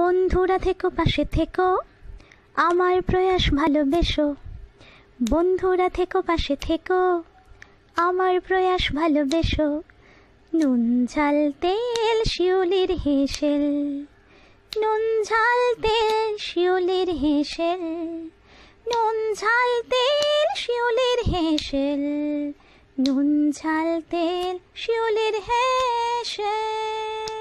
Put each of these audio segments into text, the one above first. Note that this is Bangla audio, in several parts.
বন্ধুরা থেকো পাশে থেকো আমার প্রয়াস ভালোবেসো বন্ধুরা থেকো পাশে থেকো আমার প্রয়াস ভালোবেসো নুন ঝাল তেল শিউলির হেসেল নুন ঝাল তেল শিউলির হেসেল নুন ঝাল তেল শিউলির হেসেল নুন ঝাল তেল শিউলির হেসেল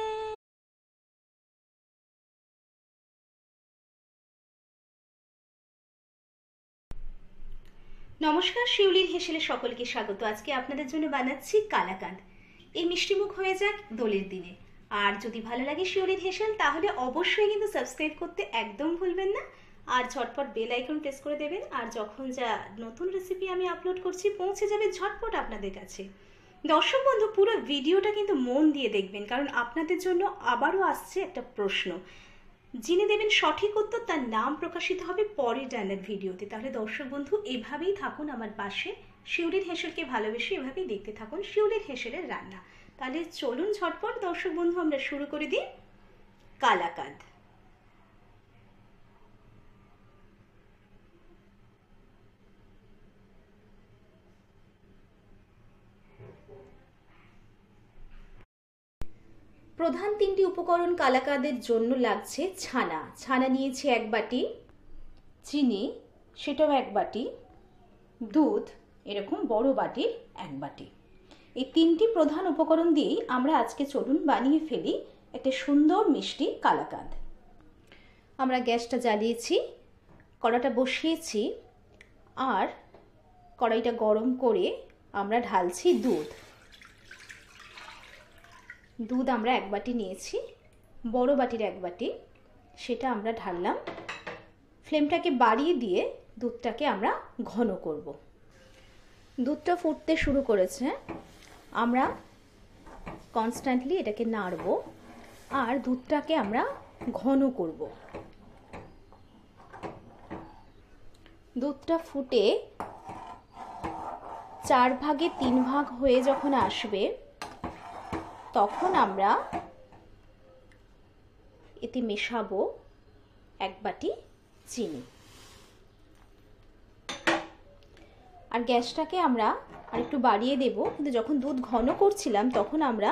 নমস্কার শিউলির হেসেলে সকলকে স্বাগত আজকে আপনাদের জন্য বানাচ্ছি কালাকান্দ এই মিষ্টিমুখ হয়ে যাক দোলের দিনে আর যদি ভালো লাগে শিউলির হেসেল তাহলে অবশ্যই কিন্তু সাবস্ক্রাইব করতে একদম ভুলবেন না আর ঝটপট বেল আইকন প্রেস করে দেবেন আর যখন যা নতুন রেসিপি আমি আপলোড করছি পৌঁছে যাবে ঝটপট আপনাদের কাছে দর্শক বন্ধু পুরো ভিডিওটা কিন্তু মন দিয়ে দেখবেন কারণ আপনাদের জন্য আবারও আসছে একটা প্রশ্ন যিনি দেবেন সঠিক উত্তর তার নাম প্রকাশিত হবে পরের ডানার ভিডিওতে তাহলে দর্শক বন্ধু এভাবেই থাকুন আমার পাশে শিউলির হেঁসেলকে ভালোবেসে এভাবেই দেখতে থাকুন শিউলির হেঁসেলের রান্না তাহলে চলুন ঝটপট দর্শক বন্ধু আমরা শুরু করে দিই কালাকাঁদ প্রধান তিনটি উপকরণ কালাকাদের জন্য লাগছে ছানা ছানা নিয়েছি এক বাটি চিনি সেটাও এক বাটি দুধ এরকম বড় বাটির এক বাটি এই তিনটি প্রধান উপকরণ দিয়েই আমরা আজকে চলুন বানিয়ে ফেলি একটা সুন্দর মিষ্টি কালাকাঁদ আমরা গ্যাসটা জ্বালিয়েছি কড়াটা বসিয়েছি আর কড়াইটা গরম করে আমরা ঢালছি দুধ দুধ আমরা এক বাটি নিয়েছি বড় বাটির এক বাটি সেটা আমরা ঢাললাম ফ্লেমটাকে বাড়িয়ে দিয়ে দুধটাকে আমরা ঘন করব দুধটা ফুটতে শুরু করেছে আমরা কনস্ট্যান্টলি এটাকে নাড়ব আর দুধটাকে আমরা ঘন করব দুধটা ফুটে চার ভাগে তিন ভাগ হয়ে যখন আসবে তখন আমরা এতে মেশাবো এক বাটি চিনি আর গ্যাসটাকে আমরা আর একটু বাড়িয়ে দেব কিন্তু যখন দুধ ঘন করছিলাম তখন আমরা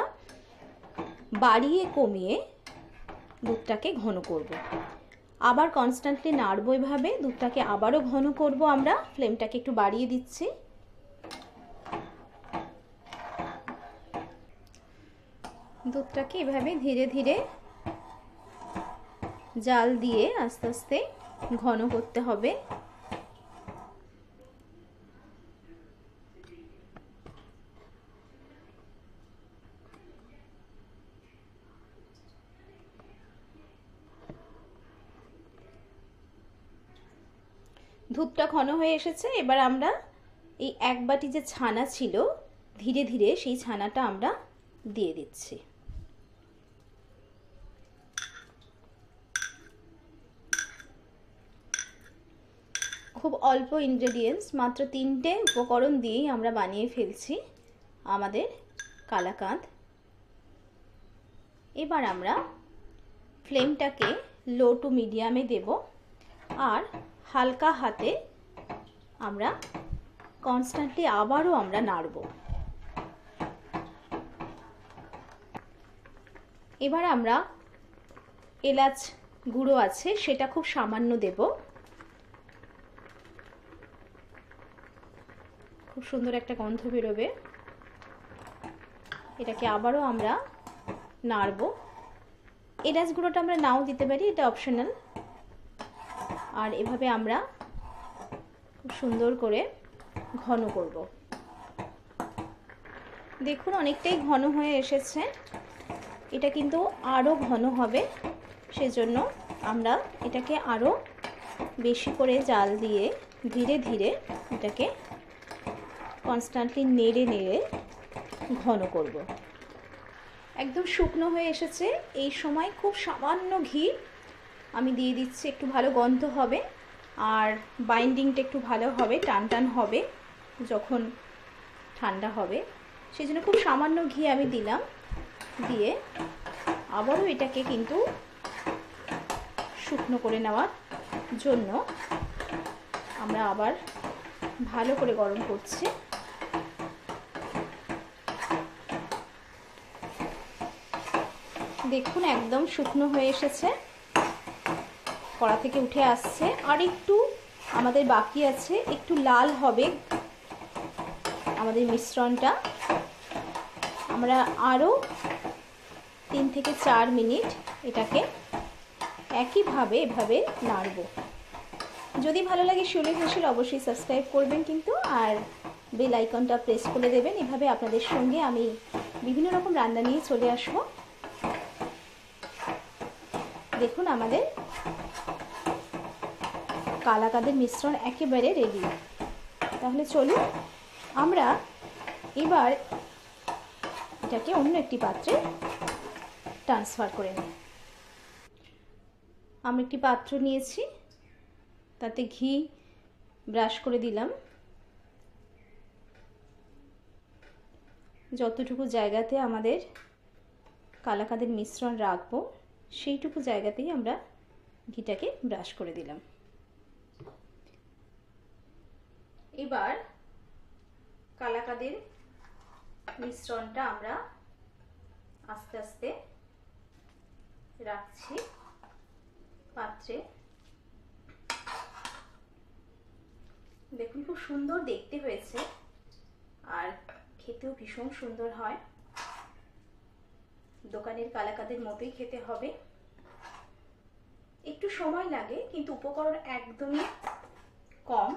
বাড়িয়ে কমিয়ে দুধটাকে ঘন করব। আবার কনস্ট্যান্টলি নাড়বো এভাবে দুধটাকে আবারও ঘন করব আমরা ফ্লেমটাকে একটু বাড়িয়ে দিচ্ছি দুধটাকে এভাবে ধীরে ধীরে জাল দিয়ে আস্তে আস্তে ঘন করতে হবে ধূপটা ঘন হয়ে এসেছে এবার আমরা এই এক বাটি যে ছানা ছিল ধীরে ধীরে সেই ছানাটা আমরা দিয়ে দিচ্ছি খুব অল্প ইনগ্রেডিয়েন্টস মাত্র তিনটে উপকরণ দিয়েই আমরা বানিয়ে ফেলছি আমাদের কালাকাঁদ এবার আমরা ফ্লেমটাকে লো টু মিডিয়ামে দেব আর হালকা হাতে আমরা কনস্ট্যান্টলি আবারও আমরা নাড়ব এবার আমরা এলাচ গুঁড়ো আছে সেটা খুব সামান্য দেবো খুব সুন্দর একটা গন্ধ বেরোবে এটাকে আবারও আমরা নাড়ব এলাচ গুঁড়োটা আমরা নাও দিতে পারি এটা অপশনাল আর এভাবে আমরা খুব সুন্দর করে ঘন করব দেখুন অনেকটাই ঘন হয়ে এসেছে এটা কিন্তু আরও ঘন হবে সেজন্য আমরা এটাকে আরও বেশি করে জাল দিয়ে ধীরে ধীরে এটাকে কনস্ট্যান্টলি নেড়ে নেড়ে ঘন করব। একদম শুকনো হয়ে এসেছে এই সময় খুব সামান্য ঘি আমি দিয়ে দিচ্ছি একটু ভালো গন্ধ হবে আর বাইন্ডিংটা একটু ভালো হবে টান টান হবে যখন ঠান্ডা হবে সেই জন্য খুব সামান্য ঘি আমি দিলাম দিয়ে আবারও এটাকে কিন্তু শুকনো করে নেওয়ার জন্য আমরা আবার ভালো করে গরম করছি দেখুন একদম শুকনো হয়ে এসেছে কড়া থেকে উঠে আসছে আর একটু আমাদের বাকি আছে একটু লাল হবে আমাদের মিশ্রণটা আমরা আরও তিন থেকে চার মিনিট এটাকে একইভাবে এভাবে নাড়ব যদি ভালো লাগে শুনে ঘোষের অবশ্যই সাবস্ক্রাইব করবেন কিন্তু আর বেল আইকনটা প্রেস করে দেবেন এভাবে আপনাদের সঙ্গে আমি বিভিন্ন রকম রান্না নিয়ে চলে আসবো দেখুন আমাদের কালাকাদের মিশ্রণ একেবারে রেডি তাহলে চলুন আমরা এবার এটাকে অন্য একটি পাত্রে ট্রান্সফার করে নিই আমি একটি পাত্র নিয়েছি তাতে ঘি ব্রাশ করে দিলাম যতটুকু জায়গাতে আমাদের কালাকাদের মিশ্রণ রাখবো সেইটুকু জায়গাতেই আমরা ঘিটাকে ব্রাশ করে দিলাম এবার কালাকাদের মিশ্রণটা আমরা আস্তে আস্তে রাখছি পাত্রে দেখুন খুব সুন্দর দেখতে হয়েছে আর খেতেও ভীষণ সুন্দর হয় দোকানের কালাকাদের মতোই খেতে হবে একটু সময় লাগে কিন্তু উপকরণ একদমই কম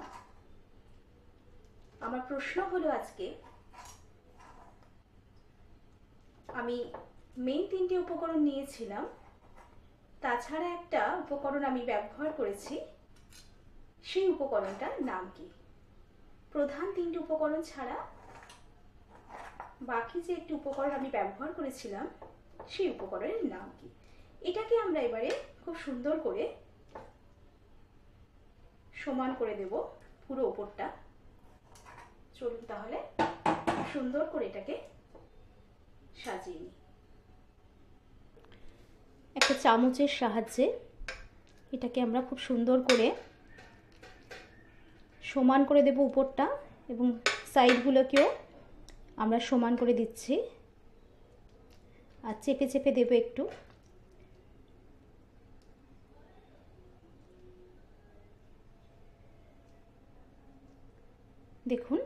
আমার প্রশ্ন হলো আজকে আমি মেন তিনটি উপকরণ নিয়েছিলাম তাছাড়া একটা উপকরণ আমি ব্যবহার করেছি সেই উপকরণটার নাম কি প্রধান তিনটি উপকরণ ছাড়া বাকি যে একটি উপকরণ আমি ব্যবহার করেছিলাম সেই উপকরণের নাম কি এটাকে আমরা এবারে খুব সুন্দর করে সমান করে দেব পুরো ওপরটা চলুন তাহলে সুন্দর করে এটাকে সাজিয়ে নিই একটা চামচের সাহায্যে এটাকে আমরা খুব সুন্দর করে সমান করে দেব উপরটা এবং সাইডগুলোকেও আমরা সমান করে দিচ্ছি আর চেপে চেপে দেবো একটু দেখুন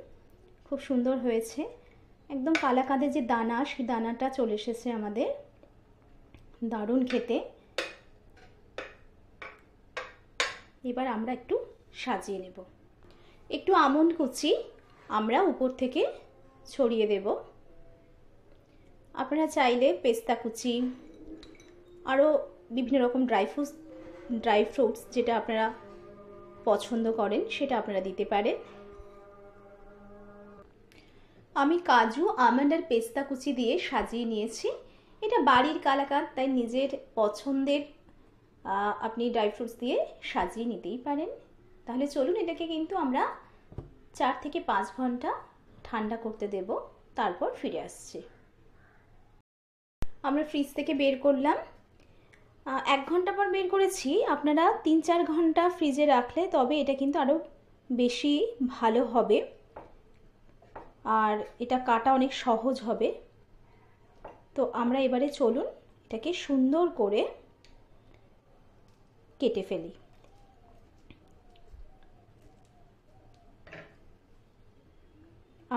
খুব সুন্দর হয়েছে একদম কালাকাঁদের যে দানা সেই দানাটা চলে এসেছে আমাদের দারুণ খেতে এবার আমরা একটু সাজিয়ে নেব একটু আমন্ড কুচি আমরা উপর থেকে ছড়িয়ে দেবো আপনারা চাইলে পেস্তা কুচি আরও বিভিন্ন রকম ড্রাই ফ্রুটস ড্রাই ফ্রুটস যেটা আপনারা পছন্দ করেন সেটা আপনারা দিতে পারেন আমি কাজু আমন্ড আর পেস্তা কুচি দিয়ে সাজিয়ে নিয়েছি এটা বাড়ির কালাকার তাই নিজের পছন্দের আপনি ড্রাই ফ্রুটস দিয়ে সাজিয়ে নিতেই পারেন তাহলে চলুন এটাকে কিন্তু আমরা চার থেকে পাঁচ ঘন্টা ঠান্ডা করতে দেব তারপর ফিরে আসছি আমরা ফ্রিজ থেকে বের করলাম এক ঘন্টা পর বের করেছি আপনারা তিন চার ঘন্টা ফ্রিজে রাখলে তবে এটা কিন্তু আরও বেশি ভালো হবে আর এটা কাটা অনেক সহজ হবে তো আমরা এবারে চলুন এটাকে সুন্দর করে কেটে ফেলি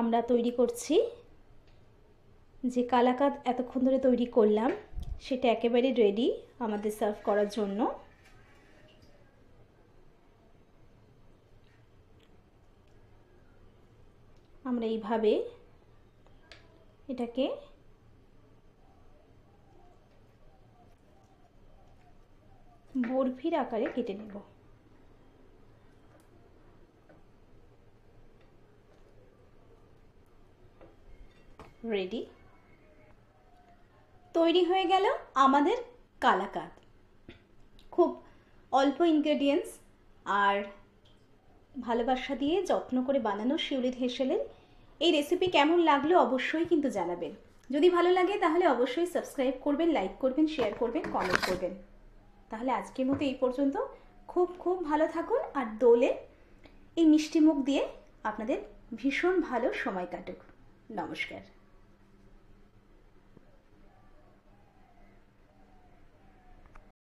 আমরা তৈরি করছি যে কালাকাত এতক্ষণ ধরে তৈরি করলাম সেটা একেবারে রেডি আমাদের সার্ভ করার জন্য আমরা এইভাবে এটাকে বরফির আকারে কেটে নেব রেডি তৈরি হয়ে গেল আমাদের কালাকাঁদ খুব অল্প ইনগ্রেডিয়েন্টস আর ভালোবাসা দিয়ে যত্ন করে বানানো শিউলি হেসেলের এই রেসিপি কেমন লাগলো অবশ্যই কিন্তু জানাবেন যদি ভালো লাগে তাহলে অবশ্যই সাবস্ক্রাইব করবেন লাইক করবেন শেয়ার করবেন কমেন্ট করবেন তাহলে আজকের মতো এই পর্যন্ত খুব খুব ভালো থাকুন আর দোলে এই মিষ্টি মুখ দিয়ে আপনাদের ভীষণ ভালো সময় কাটুক নমস্কার